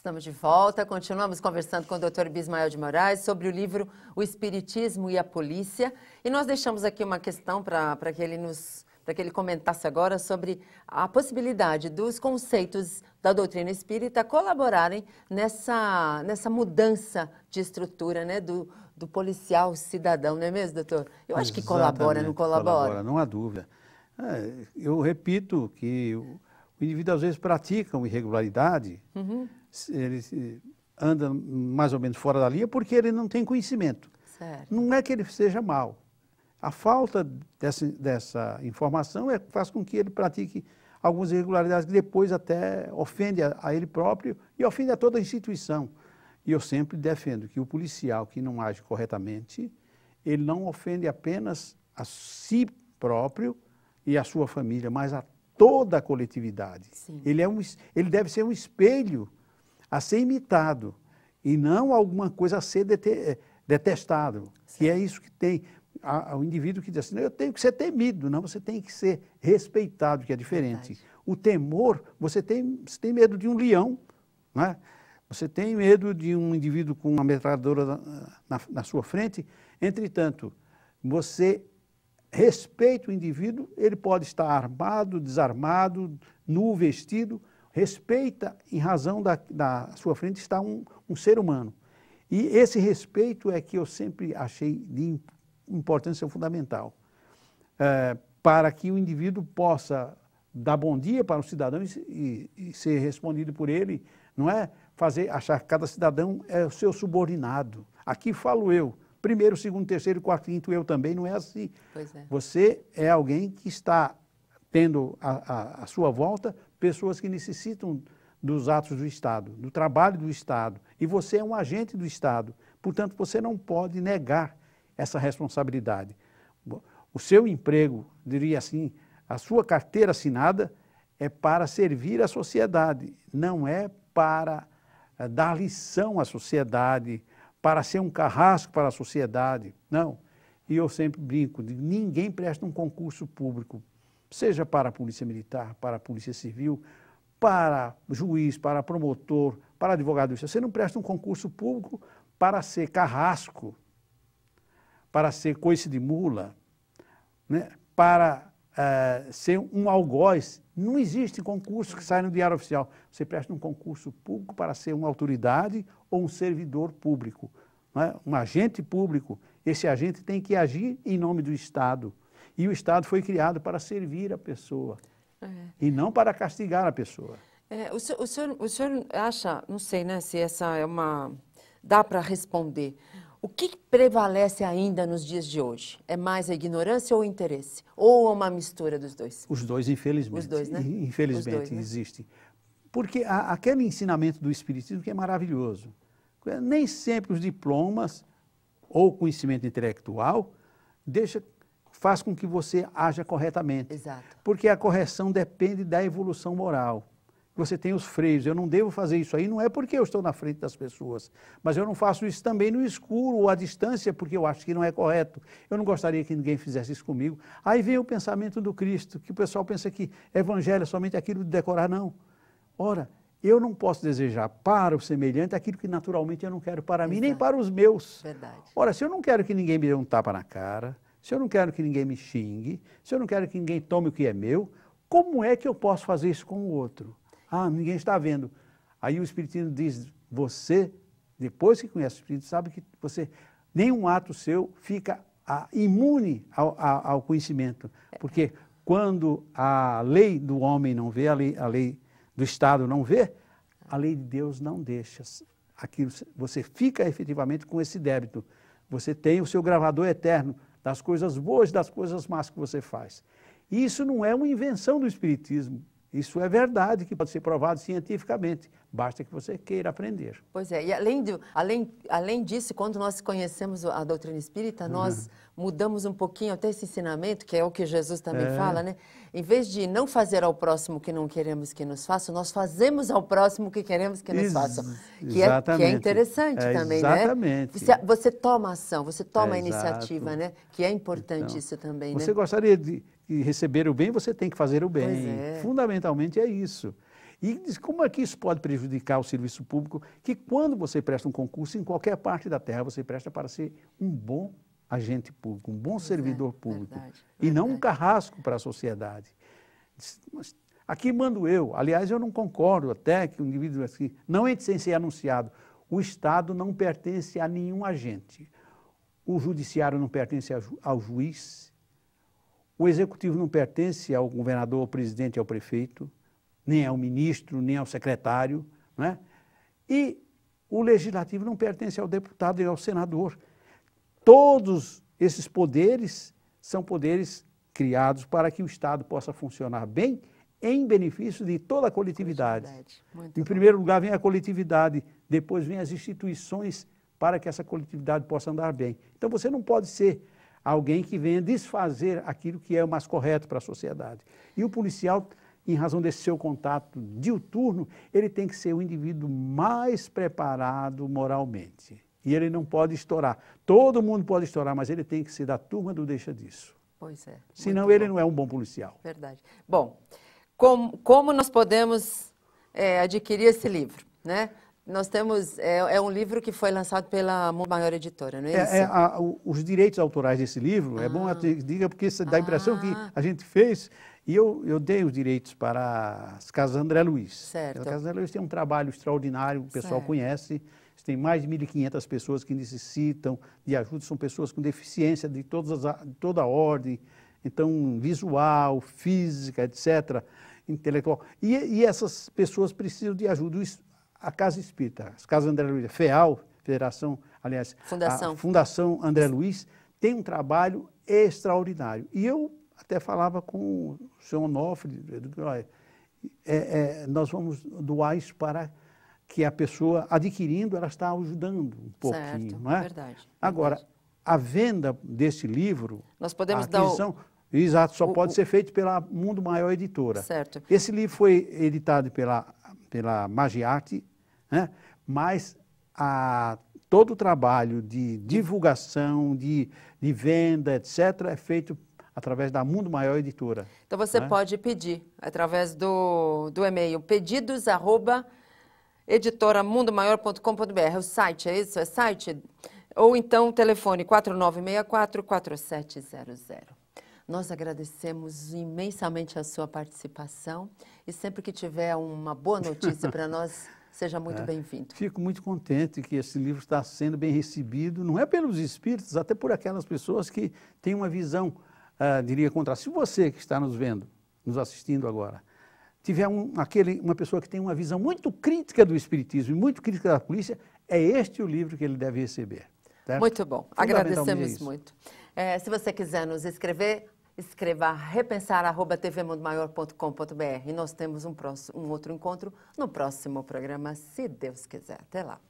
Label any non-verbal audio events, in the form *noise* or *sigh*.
Estamos de volta, continuamos conversando com o Dr. Bismael de Moraes sobre o livro O Espiritismo e a Polícia. E nós deixamos aqui uma questão para que ele nos para que ele comentasse agora sobre a possibilidade dos conceitos da doutrina espírita colaborarem nessa, nessa mudança de estrutura né, do, do policial cidadão, não é mesmo, doutor? Eu Exatamente. acho que colabora, não colabora? colabora não há dúvida. É, eu repito que o indivíduo às vezes pratica uma irregularidade, uhum ele anda mais ou menos fora da linha porque ele não tem conhecimento. Certo. Não é que ele seja mal. A falta dessa, dessa informação é, faz com que ele pratique algumas irregularidades que depois até ofende a, a ele próprio e ofende a toda a instituição. E eu sempre defendo que o policial que não age corretamente, ele não ofende apenas a si próprio e a sua família, mas a toda a coletividade. Ele, é um, ele deve ser um espelho a ser imitado e não alguma coisa a ser eh, detestado, que é isso que tem ao indivíduo que diz assim, eu tenho que ser temido, não, você tem que ser respeitado, que é diferente. Verdade. O temor, você tem, você tem medo de um leão, né Você tem medo de um indivíduo com uma metralhadora na, na, na, sua frente, entretanto, você respeita o indivíduo, ele pode estar armado, desarmado, nu vestido, Respeita em razão da, da sua frente está um, um ser humano. E esse respeito é que eu sempre achei de importância fundamental é, para que o indivíduo possa dar bom dia para um cidadão e, e, e ser respondido por ele, não é fazer achar que cada cidadão é o seu subordinado. Aqui falo eu, primeiro, segundo, terceiro, quarto, quinto, eu também, não é assim. É. Você é alguém que está tendo a, a, a sua volta pessoas que necessitam dos atos do Estado, do trabalho do Estado, e você é um agente do Estado. Portanto, você não pode negar essa responsabilidade. O seu emprego, diria assim, a sua carteira assinada é para servir a sociedade, não é para eh, dar lição à sociedade, para ser um carrasco para a sociedade. Não. E eu sempre brinco, ninguém presta um concurso público seja para a Polícia Militar, para a Polícia Civil, para juiz, para promotor, para advogado. Você não presta um concurso público para ser carrasco, para ser coice de mula, né? para uh, ser um algoz. Não existe concurso que saia no Diário Oficial. Você presta um concurso público para ser uma autoridade ou um servidor público, né? um agente público. Esse agente tem que agir em nome do Estado e o Estado foi criado para servir a pessoa é. e não para castigar a pessoa. É, o, senhor, o, senhor, o, senhor, acha, não sei né, se essa é uma. dá para responder. O que prevalece ainda nos dias de hoje? É mais a ignorância ou o interesse? Ou é uma mistura dos dois? Os dois, infelizmente. Os dois, né? Infelizmente, dois, né? existem. Porque aquele ensinamento do Espiritismo que é maravilhoso. Nem sempre os diplomas ou conhecimento intelectual deixa faz com que você haja corretamente. Exato. Porque a correção depende da evolução moral. Você tem os freios, eu não devo fazer isso aí, não é porque eu estou na frente das pessoas, mas eu não faço isso também no escuro ou à distância, porque eu acho que não é correto. Eu não gostaria que ninguém fizesse isso comigo. Aí vem o pensamento do Cristo, que o pessoal pensa que evangelho é somente aquilo de decorar, não. Ora, eu não posso desejar para o semelhante aquilo que naturalmente eu não quero para mim, nem para os meus. Verdade. Ora, se eu não quero que ninguém me dê um tapa na cara, se eu não quero que ninguém me xingue, se eu não quero que ninguém tome o que é meu, como é que eu posso fazer isso com o outro? Ah, ninguém está vendo. Aí o Espiritismo diz: você, depois que conhece o Espírito, sabe que você, nenhum ato seu fica ah, imune ao, ao, conhecimento. Porque quando a lei do homem não vê, a lei, a lei do Estado não vê, a lei de Deus não deixa. Aquilo, você fica efetivamente com esse débito. Você tem o seu gravador eterno das coisas boas e das coisas más que você faz. Isso não é uma invenção do Espiritismo. Isso é verdade que pode ser provado cientificamente, basta que você queira aprender. Pois é, e além, de, além, além disso, quando nós conhecemos a doutrina espírita, uhum. nós mudamos um pouquinho até esse ensinamento, que é o que Jesus também é. fala, né? Em vez de não fazer ao próximo o que não queremos que nos faça, nós fazemos ao próximo o que queremos que nos faça. façam. Que é, que é interessante é, também, né? exatamente. né? Você, você toma ação, você toma a iniciativa, né? Que é importante então, isso também, Você né? gostaria de e receber o bem, você tem que fazer o bem. É. Fundamentalmente é isso. E como é que isso pode prejudicar o serviço público? Que quando você presta um concurso em qualquer parte da terra, você presta para ser um bom agente público, um bom pois é, servidor é, público. Verdade, e verdade. não um carrasco para a sociedade. Mas aqui mando eu. Aliás, eu não concordo até que o um indivíduo assim, não entre sem ser anunciado. O Estado não pertence a nenhum agente. O judiciário não pertence ao juiz, o executivo não pertence ao governador, ao presidente, ao prefeito, nem ao ministro, nem ao secretário, né? E o legislativo não pertence ao deputado e ao senador. Todos esses poderes são poderes criados para que o Estado possa funcionar bem em benefício de toda a coletividade. coletividade. Em primeiro lugar vem a coletividade, depois vem as instituições para que essa coletividade possa andar bem. Então você não pode ser alguém que venha desfazer aquilo que é o mais correto para a sociedade. E o policial, em razão desse seu contato diuturno, ele tem que ser o indivíduo mais preparado moralmente. E ele não pode estourar. Todo mundo pode estourar, mas ele tem que ser da turma do deixa disso. Pois é. Senão ele bom. não é um bom policial. Verdade. Bom, com, como nós podemos é, adquirir esse livro, né? Nós temos. É, é, um livro que foi lançado pela maior editora, não é, é, é isso? É, a, os direitos autorais desse livro, ah. é bom que ah. diga, porque dá a impressão ah. que a gente fez. E eu, eu dei os direitos para as Casas André Luiz. Certo. As Casa André Luiz tem um trabalho extraordinário, o pessoal certo. conhece. Tem mais de 1.500 pessoas que necessitam de ajuda, são pessoas com deficiência de, todas as, de toda a ordem, então visual, física, etc., intelectual. E, e essas pessoas precisam de ajuda a Casa Espírita, as Casas André Luiz, a FEAL, Federação, aliás, Fundação. a Fundação André Luiz, tem um trabalho extraordinário. E eu até falava com o senhor Onofre, é, é, nós vamos doar isso para que a pessoa adquirindo, ela está ajudando um pouquinho, certo, não é? Verdade. Agora, verdade. a venda desse livro, nós podemos a aquisição, dar o... exato, só o, pode o... ser feito pela Mundo Maior Editora. Certo. Esse livro foi editado pela pela Magiarte né? Mas a, todo o trabalho de divulgação, de, de venda, etc., é feito através da Mundo Maior Editora. Então você né? pode pedir através do, do e-mail pedidos arroba editoramundomaior.com.br. O site é isso? É site? Ou então telefone 4964-4700. Nós agradecemos imensamente a sua participação e sempre que tiver uma boa notícia para *laughs* nós. Seja muito é. bem-vindo. Fico muito contente que esse livro está sendo bem recebido, não é pelos espíritos, até por aquelas pessoas que têm uma visão, ah, diria, contra. Se você que está nos vendo, nos assistindo agora, tiver um, aquele, uma pessoa que tem uma visão muito crítica do espiritismo e muito crítica da polícia, é este o livro que ele deve receber. Certo? Muito bom, agradecemos é muito. É, se você quiser nos escrever, escreva repensar.tvmundomaior.com.br. E nós temos um, próximo, um outro encontro no próximo programa, se Deus quiser. Até lá.